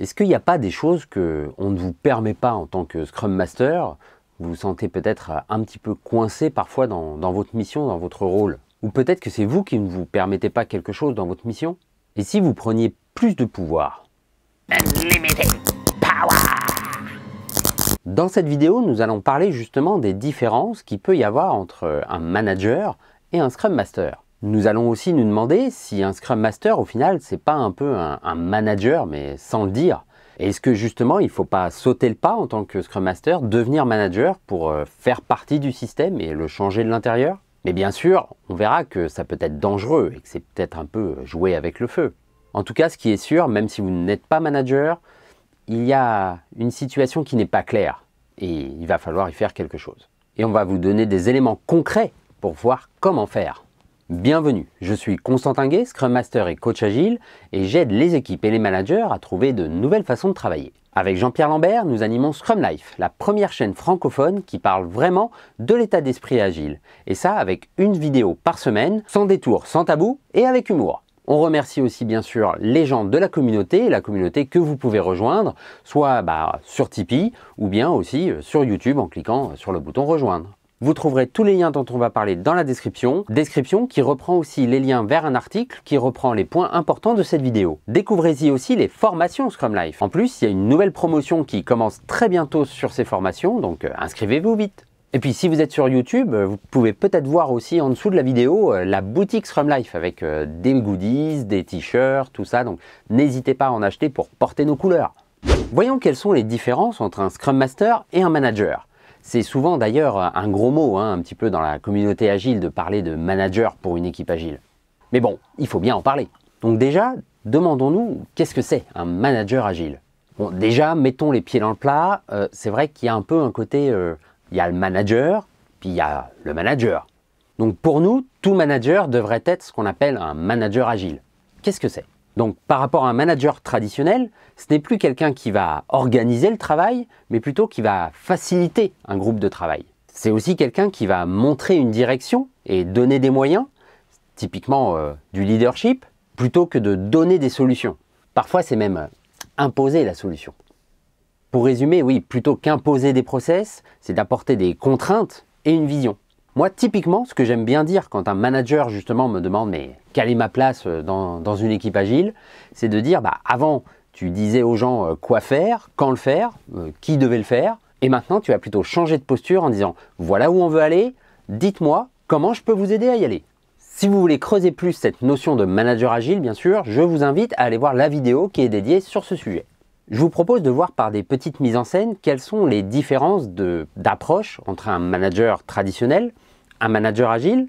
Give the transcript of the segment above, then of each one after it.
Est-ce qu'il n'y a pas des choses que on ne vous permet pas en tant que Scrum Master Vous vous sentez peut-être euh, un petit peu coincé parfois dans, votre mission, dans votre rôle. Ou peut-être que c'est vous qui ne vous permettez pas quelque chose dans votre mission. Et si vous preniez plus de pouvoir Unlimited power Dans cette vidéo, nous allons parler justement des différences qu'il peut y avoir entre un manager et un Scrum Master. Nous allons aussi nous demander si un Scrum Master, au final, c'est pas un peu un, manager, mais sans le dire. Est-ce que justement, il ne faut pas sauter le pas en tant que Scrum Master, devenir manager pour euh, faire partie du système et le changer de l'intérieur Mais bien sûr, on verra que ça peut être dangereux et que c'est peut-être un peu jouer avec le feu. En tout cas, ce qui est sûr, même si vous n'êtes pas manager, il y a une situation qui n'est pas claire et il va falloir y faire quelque chose. Et on va vous donner des éléments concrets pour voir comment faire. Bienvenue, je suis Constantin Gay, Scrum Master et coach agile, et j'aide les équipes et les managers à trouver de nouvelles façons de travailler. Avec Jean-Pierre Lambert, nous animons Scrum Life, la première chaîne francophone qui parle vraiment de l'état d'esprit agile. Et ça avec une vidéo par semaine, sans détour, sans tabou et avec humour. On remercie aussi bien sûr les gens de la communauté, la communauté que vous pouvez rejoindre, soit bah, sur Tipeee ou bien aussi euh, sur YouTube en cliquant sur le bouton rejoindre. Vous trouverez tous les liens dont on va parler dans la description, description qui reprend aussi les liens vers un article qui reprend les points importants de cette vidéo. Découvrez-y aussi les formations Scrum Life. En plus, il y a une nouvelle promotion qui commence très bientôt sur ces formations, donc euh, inscrivez-vous vite. Et puis si vous êtes sur YouTube, euh, vous pouvez peut-être voir aussi en dessous de la vidéo euh, la boutique Scrum Life avec des goodies, des t-shirts, tout ça. Donc n'hésitez pas à en acheter pour porter nos couleurs. Voyons quelles sont les différences entre un Scrum Master et un manager. C'est souvent d'ailleurs un gros mot, hein, un petit peu dans la communauté agile, de parler de manager pour une équipe agile. Mais bon, il faut bien en parler. Donc déjà, demandons-nous qu'est-ce que c'est un manager agile Bon, déjà, mettons les pieds dans le plat. Euh, c'est vrai qu'il y a un peu un côté, euh, il y a le manager, puis il y a le manager. Donc pour nous, tout manager devrait être ce qu'on appelle un manager agile. Qu'est-ce que c'est donc par rapport à un manager traditionnel, ce n'est plus quelqu'un qui va organiser le travail, mais plutôt qui va faciliter un groupe de travail. C'est aussi quelqu'un qui va montrer une direction et donner des moyens, typiquement euh, du leadership, plutôt que de donner des solutions. Parfois, c'est même imposer la solution. Pour résumer, oui, plutôt qu'imposer des process, c'est d'apporter des contraintes et une vision. Moi, typiquement, ce que j'aime bien dire quand un manager justement me demande mais quelle est ma place euh, dans, une équipe agile C'est de dire, bah, avant, tu disais aux gens euh, quoi faire, quand le faire, euh, qui devait le faire, et maintenant, tu vas plutôt changer de posture en disant, voilà où on veut aller, dites-moi comment je peux vous aider à y aller. Si vous voulez creuser plus cette notion de manager agile, bien sûr, je vous invite à aller voir la vidéo qui est dédiée sur ce sujet. Je vous propose de voir par des petites mises en scène quelles sont les différences d'approche entre un manager traditionnel, un manager agile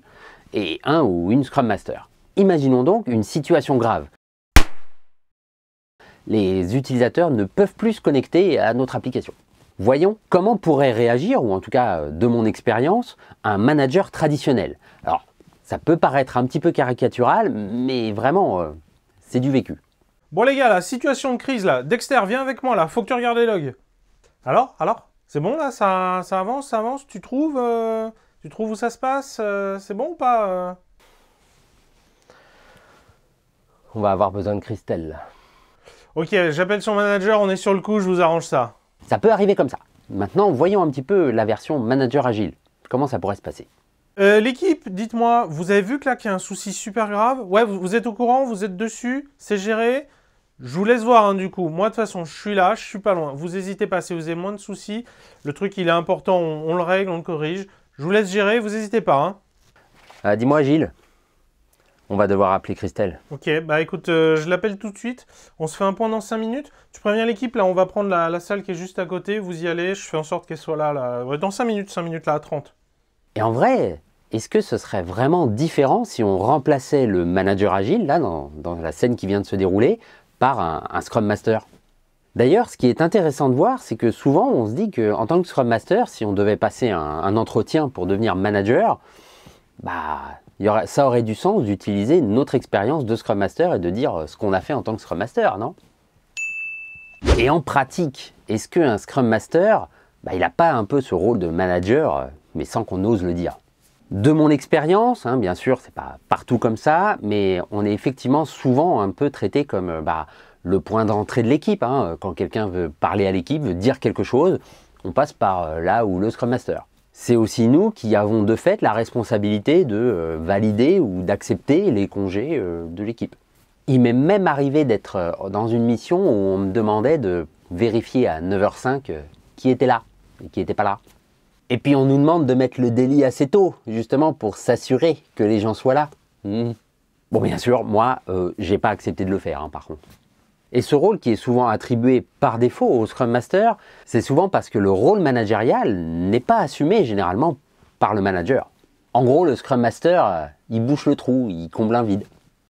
et un ou une Scrum Master. Imaginons donc une situation grave. Les utilisateurs ne peuvent plus se connecter à notre application. Voyons comment pourrait réagir, ou en tout cas euh, de mon expérience, un manager traditionnel. Alors, ça peut paraître un petit peu caricatural, mais vraiment, euh, c'est du vécu. Bon les gars, la situation de crise là, Dexter, viens avec moi là, faut que tu regardes les logs. Alors, alors, c'est bon là, ça, ça avance, ça avance, tu trouves, euh, tu trouves où ça se passe, c'est bon ou pas on va avoir besoin de Christelle. Ok, j'appelle son manager, on est sur le coup, je vous arrange ça. Ça peut arriver comme ça. Maintenant, voyons un petit peu la version manager agile. Comment ça pourrait se passer euh, L'équipe, dites-moi, vous avez vu que là qu'il y a un souci super grave Ouais, vous, êtes au courant, vous êtes dessus, c'est géré. Je vous laisse voir hein, du coup. Moi, de toute façon, je suis là, je suis pas loin. Vous hésitez pas si vous avez moins de soucis. Le truc, il est important, on, le règle, on le corrige. Je vous laisse gérer, vous hésitez pas. Hein. Euh, dis-moi, Gilles, on va devoir appeler Christelle. Ok, bah écoute, euh, je l'appelle tout de suite. On se fait un point dans 5 minutes. Tu préviens l'équipe, là, on va prendre la, salle qui est juste à côté. Vous y allez, je fais en sorte qu'elle soit là, là. Dans 5 minutes, 5 minutes, là, à 30. Et en vrai, est-ce que ce serait vraiment différent si on remplaçait le manager agile, là, dans, la scène qui vient de se dérouler, par un, Scrum Master D'ailleurs, ce qui est intéressant de voir, c'est que souvent, on se dit qu'en tant que Scrum Master, si on devait passer un entretien pour devenir manager, bah ça aurait du sens d'utiliser notre expérience de Scrum Master et de dire euh, ce qu'on a fait en tant que Scrum Master, non Et en pratique, est-ce qu'un Scrum Master, bah, il n'a pas un peu ce rôle de manager, euh, mais sans qu'on ose le dire de mon expérience, hein, bien sûr, c'est pas partout comme ça, mais on est effectivement souvent un peu traité comme euh, bah, le point d'entrée de l'équipe. Hein. Quand quelqu'un veut parler à l'équipe, veut dire quelque chose, on passe par là où le Scrum Master c'est aussi nous qui avons de fait la responsabilité de euh, valider ou d'accepter les congés euh, de l'équipe. Il m'est même arrivé d'être euh, dans une mission où on me demandait de vérifier à 9h05 qui était là et qui n'était pas là. Et puis on nous demande de mettre le délit assez tôt, justement pour s'assurer que les gens soient là. Mmh. Bon, bien sûr, moi, j'ai pas accepté de le faire, hein, par contre. Et ce rôle qui est souvent attribué par défaut au Scrum Master, c'est souvent parce que le rôle managérial n'est pas assumé généralement par le manager. En gros, le Scrum Master, euh, il bouche le trou, il comble un vide.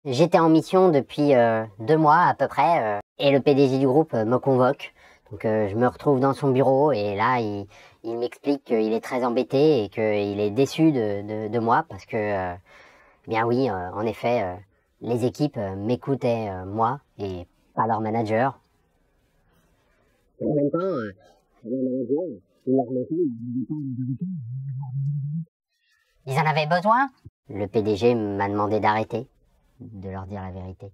J'étais en mission depuis euh, deux mois à peu près, euh, et le PDG du groupe me convoque. Donc je me retrouve dans son bureau, et là, il, m'explique qu'il est très embêté et qu'il est déçu de, moi, parce que, eh bien oui, en effet, les équipes m'écoutaient, moi, et par leur manager. Euh, ils en avaient besoin Le PDG m'a demandé d'arrêter, de leur dire la vérité.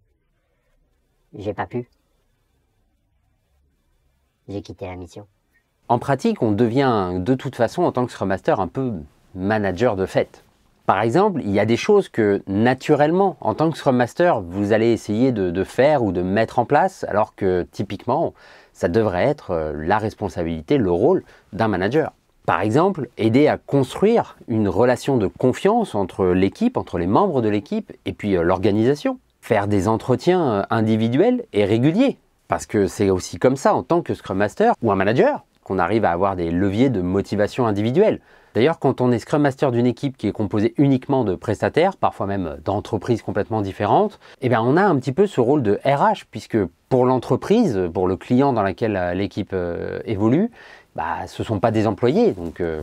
J'ai pas pu. J'ai quitté la mission. En pratique, on devient de toute façon, en tant que Scrum Master, un peu manager de fait. Par exemple, il y a des choses que naturellement, en tant que Scrum Master, vous allez essayer de, faire ou de mettre en place, alors que typiquement, ça devrait être euh, la responsabilité, le rôle d'un manager. Par exemple, aider à construire une relation de confiance entre l'équipe, entre les membres de l'équipe et puis euh, l'organisation. Faire des entretiens euh, individuels et réguliers. Parce que c'est aussi comme ça, en tant que Scrum Master ou un manager, qu'on arrive à avoir des leviers de motivation individuelle. D'ailleurs, quand on est Scrum Master d'une équipe qui est composée uniquement de prestataires, parfois même d'entreprises complètement différentes, eh bien on a un petit peu ce rôle de RH, puisque pour l'entreprise, pour le client dans laquelle euh, l'équipe euh, évolue, bah, ce ne sont pas des employés, donc, euh,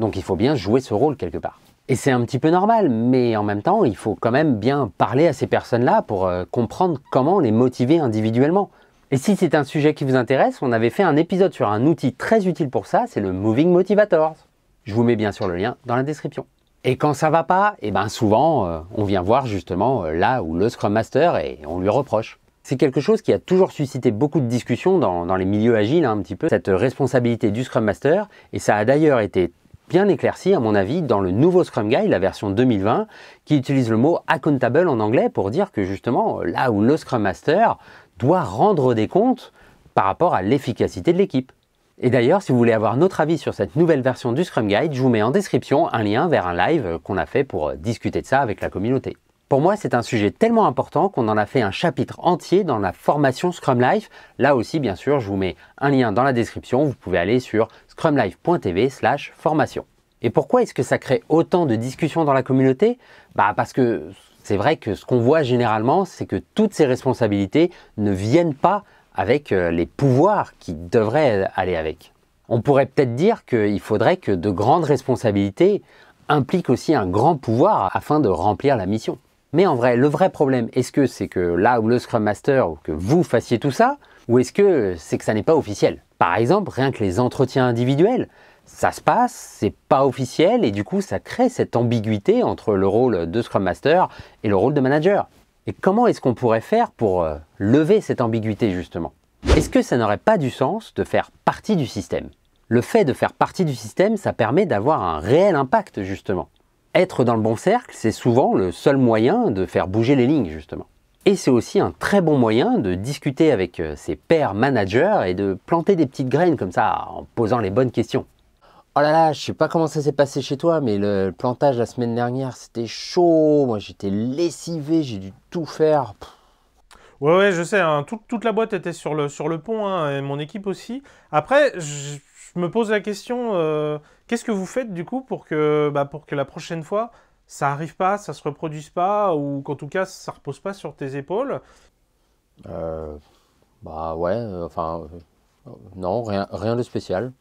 donc il faut bien jouer ce rôle quelque part. Et c'est un petit peu normal, mais en même temps, il faut quand même bien parler à ces personnes-là pour comprendre comment les motiver individuellement. Et si c'est un sujet qui vous intéresse, on avait fait un épisode sur un outil très utile pour ça, c'est le Moving Motivators. Je vous mets bien sûr le lien dans la description. Et quand ça va pas, et eh ben souvent euh, on vient voir justement euh, là où le Scrum Master et on lui reproche. C'est quelque chose qui a toujours suscité beaucoup de discussions dans, les milieux agiles hein, un petit peu, cette responsabilité du Scrum Master, et ça a d'ailleurs été bien éclairci à mon avis dans le nouveau Scrum Guide, la version 2020, qui utilise le mot accountable en anglais pour dire que justement là où le Scrum Master doit rendre des comptes par rapport à l'efficacité de l'équipe. Et d'ailleurs, si vous voulez avoir notre avis sur cette nouvelle version du Scrum Guide, je vous mets en description un lien vers un live qu'on a fait pour euh, discuter de ça avec la communauté. Pour moi, c'est un sujet tellement important qu'on en a fait un chapitre entier dans la formation Scrum Life. Là aussi, bien sûr, je vous mets un lien dans la description. Vous pouvez aller sur scrumlife.tv slash formation. Et pourquoi est-ce que ça crée autant de discussions dans la communauté Bah parce que c'est vrai que ce qu'on voit généralement, c'est que toutes ces responsabilités ne viennent pas avec euh, les pouvoirs qui devraient aller avec. On pourrait peut-être dire qu'il faudrait que de grandes responsabilités impliquent aussi un grand pouvoir afin de remplir la mission. Mais en vrai, le vrai problème, est-ce que c'est que là où le Scrum Master ou que vous fassiez tout ça, ou est-ce que c'est que ça n'est pas officiel Par exemple, rien que les entretiens individuels, ça se passe, c'est pas officiel, et du coup ça crée cette ambiguïté entre le rôle de Scrum Master et le rôle de manager. Et comment est-ce qu'on pourrait faire pour euh, lever cette ambiguïté justement Est-ce que ça n'aurait pas du sens de faire partie du système Le fait de faire partie du système, ça permet d'avoir un réel impact justement. Être dans le bon cercle, c'est souvent le seul moyen de faire bouger les lignes justement. Et c'est aussi un très bon moyen de discuter avec euh, ses pairs managers et de planter des petites graines comme ça en posant les bonnes questions. Oh là là, je sais pas comment ça s'est passé chez toi, mais le plantage la semaine dernière, c'était chaud. Moi, j'étais lessivé, j'ai dû tout faire. Ouais, ouais, je sais. Hein. toute, la boîte était sur le, pont, hein, et mon équipe aussi. Après, je, me pose la question euh, qu'est-ce que vous faites du coup pour que, bah, pour que la prochaine fois, ça arrive pas, ça se reproduise pas, ou qu'en tout cas, ça repose pas sur tes épaules euh, Bah ouais, euh, enfin, euh, non, rien de spécial.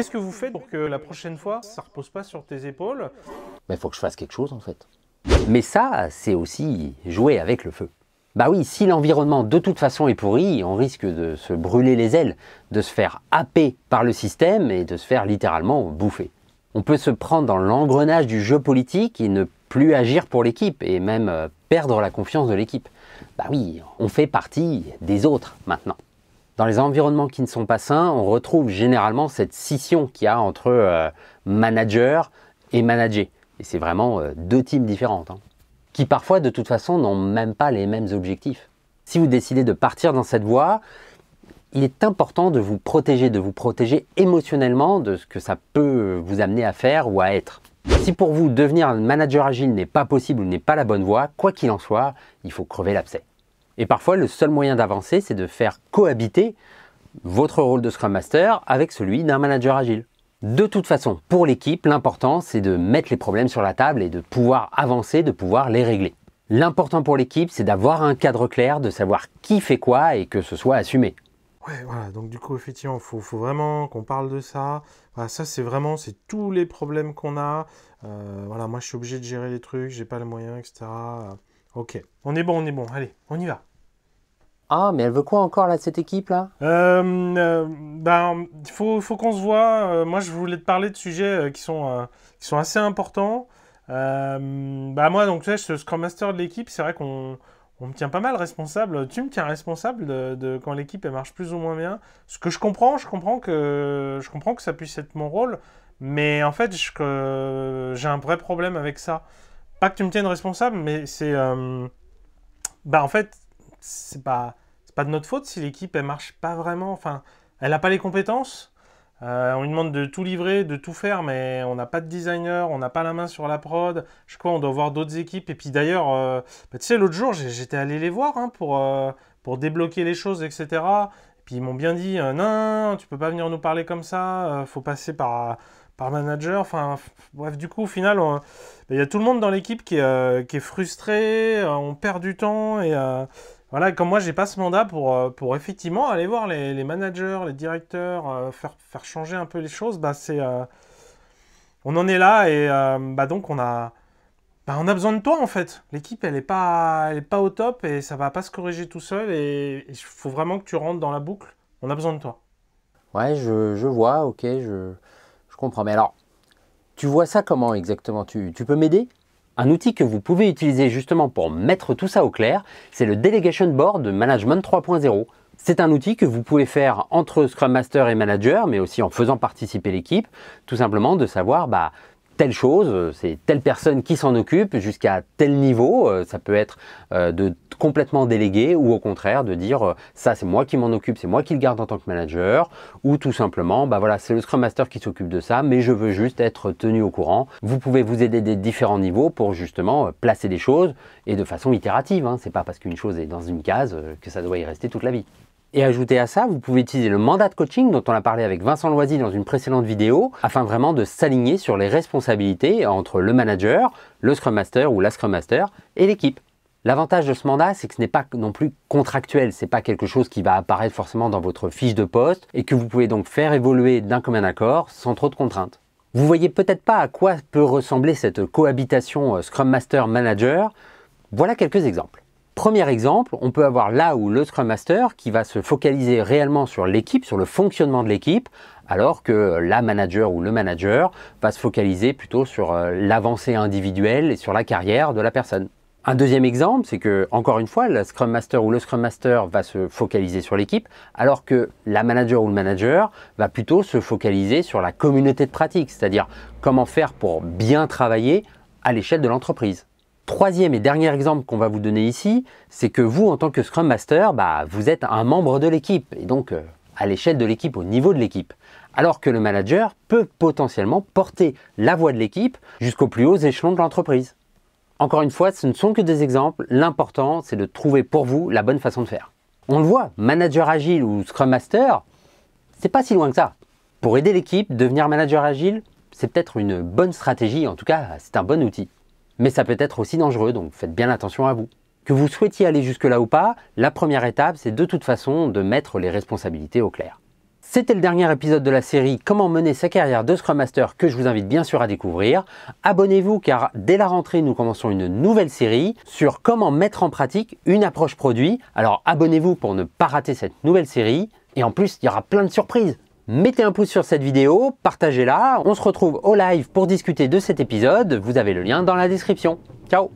Qu'est-ce que vous faites pour que la prochaine fois, ça repose pas sur tes épaules Il ben, faut que je fasse quelque chose en fait. Mais ça, c'est aussi jouer avec le feu. Bah oui, si l'environnement de toute façon est pourri, on risque de se brûler les ailes, de se faire happer par le système et de se faire littéralement bouffer. On peut se prendre dans l'engrenage du jeu politique et ne plus agir pour l'équipe et même euh, perdre la confiance de l'équipe. Bah oui, on fait partie des autres maintenant. Dans les environnements qui ne sont pas sains, on retrouve généralement cette scission qu'il y a entre euh, manager et manager. Et c'est vraiment euh, deux teams différentes, hein. qui parfois de toute façon n'ont même pas les mêmes objectifs. Si vous décidez de partir dans cette voie, il est important de vous protéger, de vous protéger émotionnellement de ce que ça peut vous amener à faire ou à être. Si pour vous, devenir un manager agile n'est pas possible ou n'est pas la bonne voie, quoi qu'il en soit, il faut crever l'abcès. Et parfois, le seul moyen d'avancer, c'est de faire cohabiter votre rôle de Scrum Master avec celui d'un manager agile. De toute façon, pour l'équipe, l'important, c'est de mettre les problèmes sur la table et de pouvoir avancer, de pouvoir les régler. L'important pour l'équipe, c'est d'avoir un cadre clair, de savoir qui fait quoi et que ce soit assumé. Ouais, voilà, donc du coup, effectivement, il faut, vraiment qu'on parle de ça. ça, c'est vraiment, c'est tous les problèmes qu'on a. Euh, voilà, moi, je suis obligé de gérer les trucs, j'ai pas les moyens, etc. Euh, ok, on est bon, on est bon, allez, on y va. Ah, mais elle veut quoi encore, là, de cette équipe-là euh, euh, Ben, il faut, qu'on se voit. Euh, moi, je voulais te parler de sujets qui, sont, qui sont assez importants. bah, moi, donc, tu sais, Scrum Master de l'équipe. C'est vrai qu'on on me tient pas mal responsable. Tu me tiens responsable de, quand l'équipe, elle marche plus ou moins bien. Ce que je comprends, je comprends que, je comprends que ça puisse être mon rôle. Mais en fait, j'ai un vrai problème avec ça. Pas que tu me tiennes responsable, mais c'est... bah en fait, c'est pas, pas de notre faute si l'équipe elle marche pas vraiment. Enfin, elle n'a pas les compétences. Euh, on lui demande de tout livrer, de tout faire, mais on n'a pas de designer, on n'a pas la main sur la prod. Je crois on doit voir d'autres équipes. Et puis d'ailleurs, euh, bah, tu sais, l'autre jour, j'étais allé les voir hein, pour, euh, pour débloquer les choses, etc. Et puis ils m'ont bien dit non, non, tu peux pas venir nous parler comme ça, faut passer par, par manager. Enfin, bref, du coup, au final, bah, il y a tout le monde dans l'équipe qui, qui, est frustré, on perd du temps et voilà, comme moi, j'ai pas ce mandat pour, euh, pour effectivement aller voir les, managers, les directeurs, euh, faire, faire, changer un peu les choses. Bah, c'est, euh, on en est là et bah, donc on a, bah, on a besoin de toi en fait. L'équipe, elle est pas, pas au top et ça va pas se corriger tout seul et il faut vraiment que tu rentres dans la boucle. On a besoin de toi. Ouais, je, vois, ok, je, comprends. Mais alors, tu vois ça comment exactement tu peux m'aider un outil que vous pouvez utiliser justement pour mettre tout ça au clair, c'est le Delegation Board de Management 3.0. C'est un outil que vous pouvez faire entre Scrum Master et Manager, mais aussi en faisant participer l'équipe, tout simplement de savoir bah, telle chose, euh, c'est telle personne qui s'en occupe jusqu'à tel niveau. Euh, ça peut être euh, de complètement déléguer ou au contraire de dire ça c'est moi qui m'en occupe, c'est moi qui le garde en tant que manager ou tout simplement bah voilà c'est le Scrum Master qui s'occupe de ça mais je veux juste être tenu au courant. Vous pouvez vous aider des différents niveaux pour justement placer des choses et de façon itérative. Hein. C'est pas parce qu'une chose est dans une case que ça doit y rester toute la vie. Et ajouter à ça, vous pouvez utiliser le mandat de coaching dont on a parlé avec Vincent Loisy dans une précédente vidéo, afin vraiment de s'aligner sur les responsabilités entre le manager, le Scrum Master ou la Scrum Master et l'équipe. L'avantage de ce mandat, c'est que ce n'est pas non plus contractuel, c'est pas quelque chose qui va apparaître forcément dans votre fiche de poste et que vous pouvez donc faire évoluer d'un commun accord sans trop de contraintes. Vous voyez peut-être pas à quoi peut ressembler cette cohabitation euh, Scrum Master Manager. Voilà quelques exemples. Premier exemple, on peut avoir là où le Scrum Master qui va se focaliser réellement sur l'équipe, sur le fonctionnement de l'équipe, alors que la manager ou le manager va se focaliser plutôt sur euh, l'avancée individuelle et sur la carrière de la personne. Un deuxième exemple, c'est que, encore une fois, le Scrum Master ou le Scrum Master va se focaliser sur l'équipe, alors que la manager ou le manager va plutôt se focaliser sur la communauté de pratique, c'est-à-dire comment faire pour bien travailler à l'échelle de l'entreprise. Troisième et dernier exemple qu'on va vous donner ici, c'est que vous, en tant que Scrum Master, bah, vous êtes un membre de l'équipe, et donc euh, à l'échelle de l'équipe, au niveau de l'équipe. Alors que le manager peut potentiellement porter la voix de l'équipe jusqu'aux plus hauts échelons de l'entreprise. Encore une fois, ce ne sont que des exemples, l'important c'est de trouver pour vous la bonne façon de faire. On le voit, manager agile ou Scrum Master, c'est pas si loin que ça. Pour aider l'équipe, devenir manager agile, c'est peut-être une bonne stratégie, en tout cas c'est un bon outil mais ça peut être aussi dangereux, donc faites bien attention à vous. Que vous souhaitiez aller jusque-là ou pas, la première étape, c'est de toute façon de mettre les responsabilités au clair. C'était le dernier épisode de la série Comment mener sa carrière de Scrum Master que je vous invite bien sûr à découvrir. Abonnez-vous car dès la rentrée, nous commençons une nouvelle série sur comment mettre en pratique une approche produit. Alors abonnez-vous pour ne pas rater cette nouvelle série. Et en plus, il y aura plein de surprises mettez un pouce sur cette vidéo, partagez-la. On se retrouve au live pour discuter de cet épisode. Vous avez le lien dans la description. Ciao